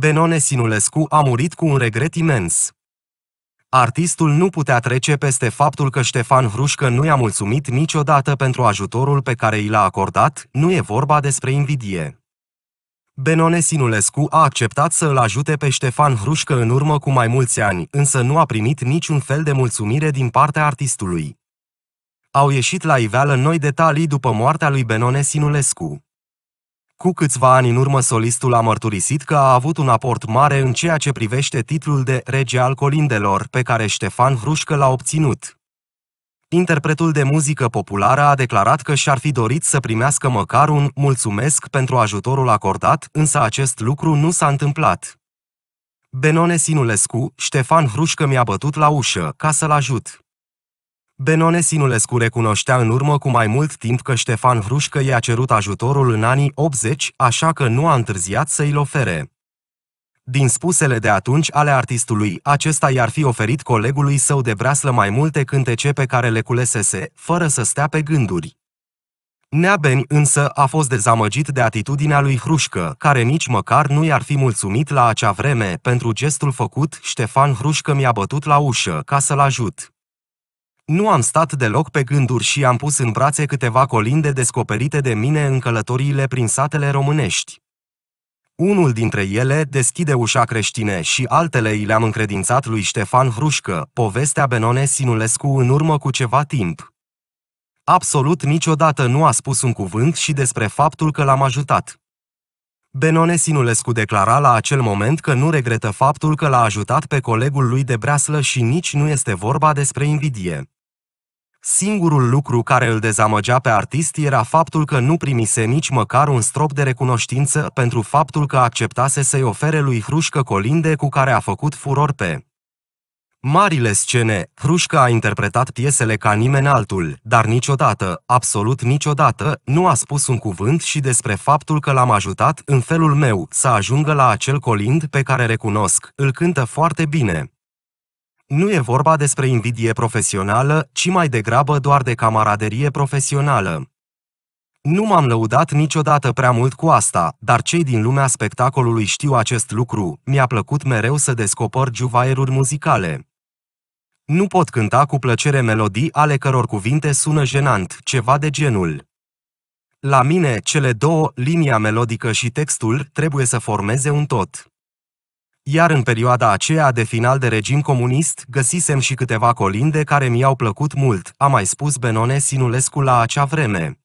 Benone Sinulescu a murit cu un regret imens. Artistul nu putea trece peste faptul că Ștefan Hrușcă nu i-a mulțumit niciodată pentru ajutorul pe care i l-a acordat, nu e vorba despre invidie. Benone Sinulescu a acceptat să îl ajute pe Ștefan Hrușcă în urmă cu mai mulți ani, însă nu a primit niciun fel de mulțumire din partea artistului. Au ieșit la iveală noi detalii după moartea lui Benone Sinulescu. Cu câțiva ani în urmă, solistul a mărturisit că a avut un aport mare în ceea ce privește titlul de Rege al Colindelor, pe care Ștefan Hrușcă l-a obținut. Interpretul de muzică populară a declarat că și-ar fi dorit să primească măcar un mulțumesc pentru ajutorul acordat, însă acest lucru nu s-a întâmplat. Benone Sinulescu, Ștefan Hrușcă mi-a bătut la ușă, ca să-l ajut. Benone Sinulescu recunoștea în urmă cu mai mult timp că Ștefan Vrușcă i-a cerut ajutorul în anii 80, așa că nu a întârziat să i ofere. Din spusele de atunci ale artistului, acesta i-ar fi oferit colegului său de breaslă mai multe cântece pe care le culesese, fără să stea pe gânduri. Neabeni însă a fost dezamăgit de atitudinea lui Hrușcă, care nici măcar nu i-ar fi mulțumit la acea vreme pentru gestul făcut, Ștefan Hrușcă mi-a bătut la ușă ca să-l ajut. Nu am stat deloc pe gânduri și am pus în brațe câteva colinde descoperite de mine în călătoriile prin satele românești. Unul dintre ele deschide ușa creștine și altele i le-am încredințat lui Ștefan Hrușcă, povestea Benone Sinulescu în urmă cu ceva timp. Absolut niciodată nu a spus un cuvânt și despre faptul că l-am ajutat. Benone Sinulescu declara la acel moment că nu regretă faptul că l-a ajutat pe colegul lui de breaslă și nici nu este vorba despre invidie. Singurul lucru care îl dezamăgea pe artist era faptul că nu primise nici măcar un strop de recunoștință pentru faptul că acceptase să-i ofere lui Hrușcă colinde cu care a făcut furor pe marile scene, Hrușcă a interpretat piesele ca nimeni altul, dar niciodată, absolut niciodată, nu a spus un cuvânt și despre faptul că l-am ajutat, în felul meu, să ajungă la acel colind pe care recunosc, îl cântă foarte bine. Nu e vorba despre invidie profesională, ci mai degrabă doar de camaraderie profesională. Nu m-am lăudat niciodată prea mult cu asta, dar cei din lumea spectacolului știu acest lucru, mi-a plăcut mereu să descopăr juvaieruri muzicale. Nu pot cânta cu plăcere melodii ale căror cuvinte sună jenant, ceva de genul. La mine, cele două, linia melodică și textul, trebuie să formeze un tot iar în perioada aceea de final de regim comunist găsisem și câteva colinde care mi-au plăcut mult, a mai spus Benone Sinulescu la acea vreme.